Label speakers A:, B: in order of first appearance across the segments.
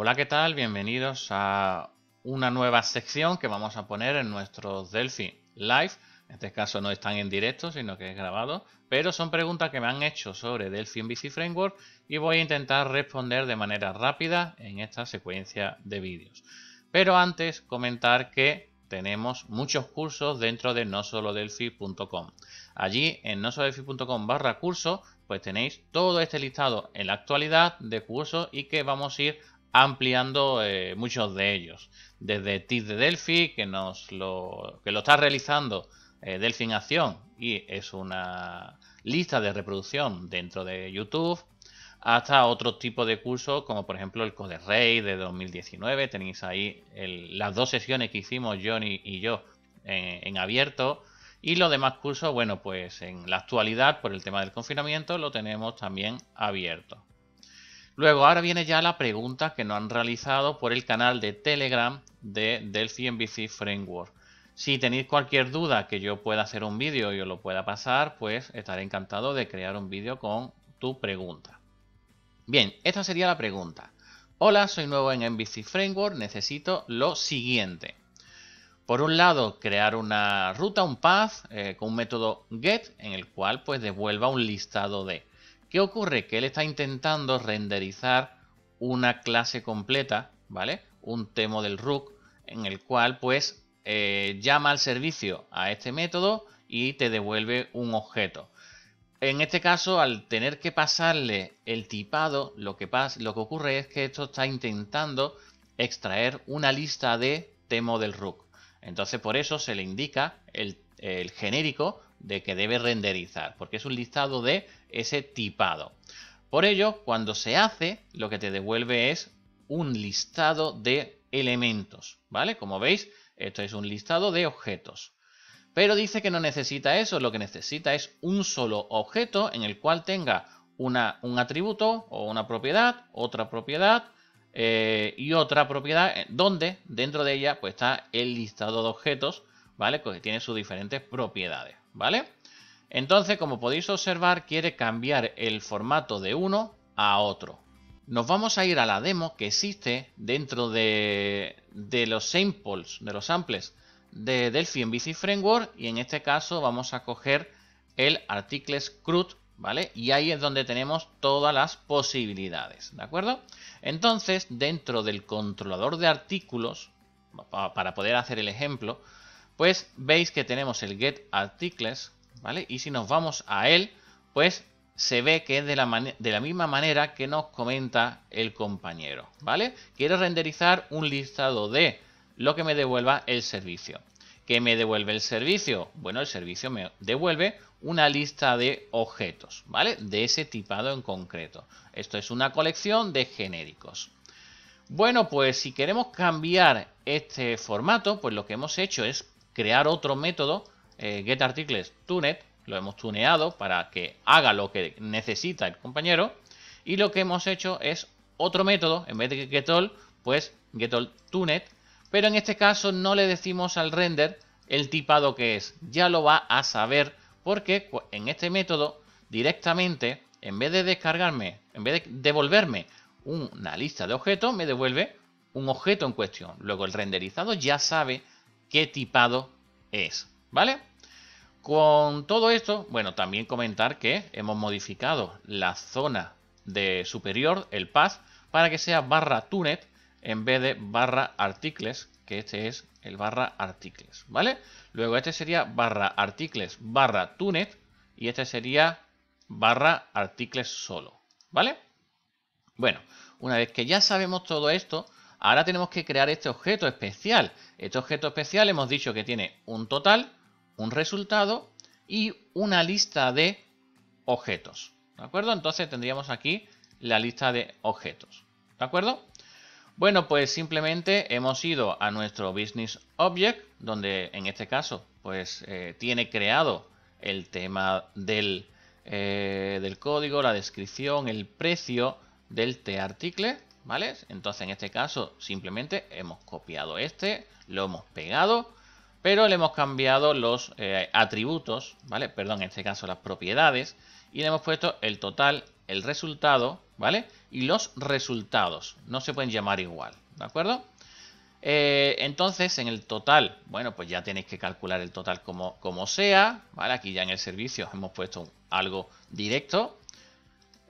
A: Hola, ¿qué tal? Bienvenidos a una nueva sección que vamos a poner en nuestro Delphi Live. En este caso no están en directo, sino que es grabado, pero son preguntas que me han hecho sobre Delphi MVC Framework y voy a intentar responder de manera rápida en esta secuencia de vídeos. Pero antes comentar que tenemos muchos cursos dentro de nosolodelphi.com. Allí en nosolodelphi.com barra curso pues tenéis todo este listado en la actualidad de cursos y que vamos a ir ampliando eh, muchos de ellos. Desde TID de Delphi, que, nos lo, que lo está realizando eh, Delphi en Acción y es una lista de reproducción dentro de YouTube, hasta otro tipo de cursos como por ejemplo el Code de 2019. Tenéis ahí las dos sesiones que hicimos Johnny y yo en abierto. Y los demás cursos, bueno, pues en la actualidad, por el tema del confinamiento, lo tenemos también abierto. Luego, ahora viene ya la pregunta que nos han realizado por el canal de Telegram de Delphi MVC Framework. Si tenéis cualquier duda que yo pueda hacer un vídeo y os lo pueda pasar, pues estaré encantado de crear un vídeo con tu pregunta. Bien, esta sería la pregunta. Hola, soy nuevo en MVC Framework, necesito lo siguiente. Por un lado, crear una ruta, un path, eh, con un método get, en el cual pues devuelva un listado de. ¿Qué ocurre? Que él está intentando renderizar una clase completa, ¿vale? Un tema del Rook en el cual pues eh, llama al servicio a este método y te devuelve un objeto. En este caso, al tener que pasarle el tipado, lo que, pasa, lo que ocurre es que esto está intentando extraer una lista de temo del Rook. Entonces, por eso se le indica el, el genérico de que debe renderizar, porque es un listado de ese tipado. Por ello, cuando se hace, lo que te devuelve es un listado de elementos, ¿vale? Como veis, esto es un listado de objetos. Pero dice que no necesita eso, lo que necesita es un solo objeto en el cual tenga una, un atributo o una propiedad, otra propiedad eh, y otra propiedad, eh, donde dentro de ella pues, está el listado de objetos, ¿vale? Porque que tiene sus diferentes propiedades. ¿vale? Entonces, como podéis observar, quiere cambiar el formato de uno a otro. Nos vamos a ir a la demo que existe dentro de, los samples, de los samples de Delphi en Framework y en este caso vamos a coger el articles CRUD, ¿vale? Y ahí es donde tenemos todas las posibilidades, ¿de acuerdo? Entonces, dentro del controlador de artículos, para poder hacer el ejemplo, pues veis que tenemos el get articles, ¿vale? Y si nos vamos a él, pues se ve que es de la, de la, misma manera que nos comenta el compañero, ¿vale? Quiero renderizar un listado de lo que me devuelva el servicio. ¿Qué me devuelve el servicio? Bueno, el servicio me devuelve una lista de objetos, ¿vale? De ese tipado en concreto. Esto es una colección de genéricos. Bueno, pues si queremos cambiar este formato, pues lo que hemos hecho es crear otro método, eh, getArticlesTunet, lo hemos tuneado para que haga lo que necesita el compañero. Y lo que hemos hecho es otro método, en vez de getAll, pues getAllTuned Pero en este caso no le decimos al render el tipado que es. Ya lo va a saber porque en este método directamente, en vez de descargarme, en vez de devolverme una lista de objetos, me devuelve un objeto en cuestión. Luego el renderizado ya sabe qué tipado es, ¿vale? Con todo esto, bueno, también comentar que hemos modificado la zona de superior, el path, para que sea barra tunet e en vez de barra articles, que este es el barra articles, ¿vale? Luego este sería barra articles barra tunet e y este sería barra articles solo, ¿vale? Bueno, una vez que ya sabemos todo esto, Ahora tenemos que crear este objeto especial. Este objeto especial hemos dicho que tiene un total, un resultado y una lista de objetos. ¿De acuerdo? Entonces tendríamos aquí la lista de objetos. ¿De acuerdo? Bueno, pues simplemente hemos ido a nuestro Business Object, donde en este caso pues eh, tiene creado el tema del, eh, del código, la descripción, el precio del T-article. ¿vale? Entonces en este caso simplemente hemos copiado este, lo hemos pegado, pero le hemos cambiado los eh, atributos, ¿vale? Perdón, en este caso las propiedades, y le hemos puesto el total, el resultado, ¿vale? Y los resultados, no se pueden llamar igual, ¿de acuerdo? Eh, entonces en el total, bueno, pues ya tenéis que calcular el total como, como sea, ¿vale? Aquí ya en el servicio hemos puesto algo directo.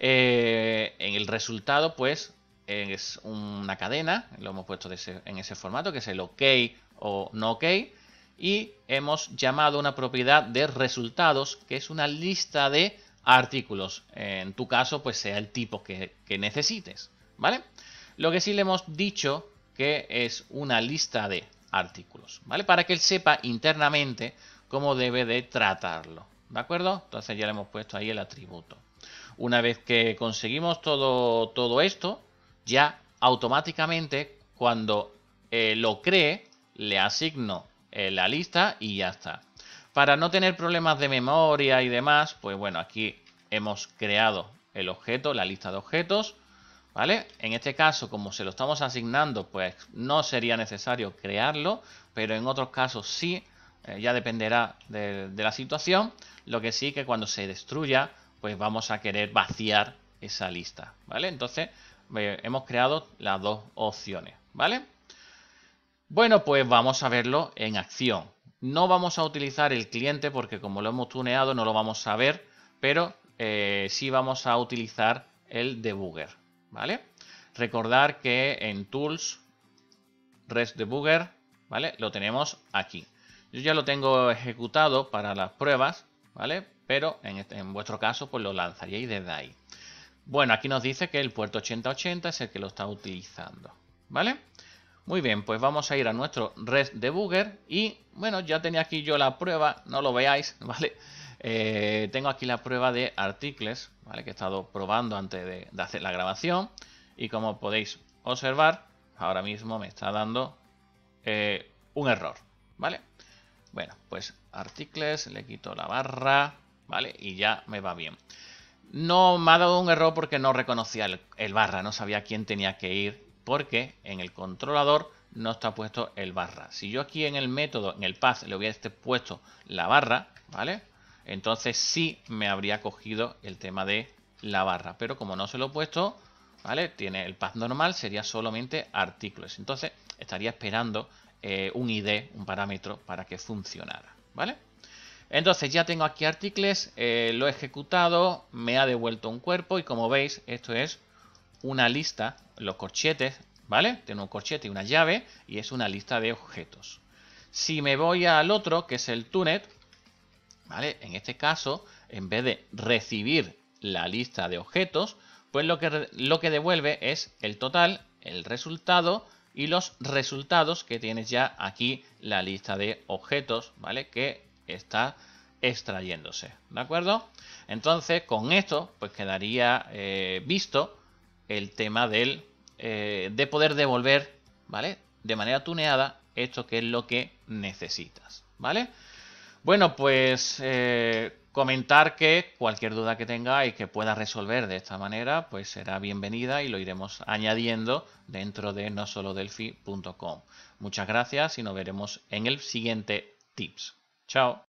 A: Eh, en el resultado, pues es una cadena, lo hemos puesto en ese formato, que es el OK o no OK, y hemos llamado una propiedad de resultados, que es una lista de artículos. En tu caso, pues sea el tipo que, necesites, ¿vale? Lo que sí le hemos dicho que es una lista de artículos, ¿vale? Para que él sepa internamente cómo debe de tratarlo, ¿de acuerdo? Entonces ya le hemos puesto ahí el atributo. Una vez que conseguimos todo, todo esto, ya automáticamente cuando eh, lo cree le asigno eh, la lista y ya está. Para no tener problemas de memoria y demás, pues bueno, aquí hemos creado el objeto, la lista de objetos, ¿vale? En este caso, como se lo estamos asignando, pues no sería necesario crearlo, pero en otros casos sí, eh, ya dependerá de, de la situación, lo que sí que cuando se destruya, pues vamos a querer vaciar esa lista, ¿vale? Entonces, hemos creado las dos opciones, ¿vale? Bueno, pues vamos a verlo en acción. No vamos a utilizar el cliente porque como lo hemos tuneado no lo vamos a ver, pero eh, sí vamos a utilizar el debugger, ¿vale? Recordar que en Tools, REST Debugger, ¿vale? Lo tenemos aquí. Yo ya lo tengo ejecutado para las pruebas, ¿vale? Pero en, este, en vuestro caso pues lo lanzaríais desde ahí. Bueno, aquí nos dice que el puerto 8080 es el que lo está utilizando, ¿vale? Muy bien, pues vamos a ir a nuestro Red debugger y, bueno, ya tenía aquí yo la prueba, no lo veáis, ¿vale? Eh, tengo aquí la prueba de articles, ¿vale? Que he estado probando antes de, hacer la grabación y como podéis observar, ahora mismo me está dando eh, un error, ¿vale? Bueno, pues articles, le quito la barra, ¿vale? Y ya me va bien. No me ha dado un error porque no reconocía el, barra, no sabía quién tenía que ir, porque en el controlador no está puesto el barra. Si yo aquí en el método, en el path, le hubiese puesto la barra, ¿vale? Entonces sí me habría cogido el tema de la barra. Pero como no se lo he puesto, ¿vale? Tiene el path normal, sería solamente artículos. Entonces estaría esperando eh, un ID, un parámetro, para que funcionara, ¿vale? Entonces ya tengo aquí artículos, eh, lo he ejecutado, me ha devuelto un cuerpo y como veis esto es una lista, los corchetes, ¿vale? Tengo un corchete y una llave y es una lista de objetos. Si me voy al otro, que es el túnel, ¿vale? En este caso, en vez de recibir la lista de objetos, pues lo que, lo que devuelve es el total, el resultado y los resultados que tienes ya aquí la lista de objetos, ¿vale? Que está extrayéndose, ¿de acuerdo? Entonces, con esto, pues quedaría eh, visto el tema del, eh, de poder devolver, ¿vale? De manera tuneada, esto que es lo que necesitas, ¿vale? Bueno, pues eh, comentar que cualquier duda que tengáis que pueda resolver de esta manera, pues será bienvenida y lo iremos añadiendo dentro de no Muchas gracias y nos veremos en el siguiente tips. Ciao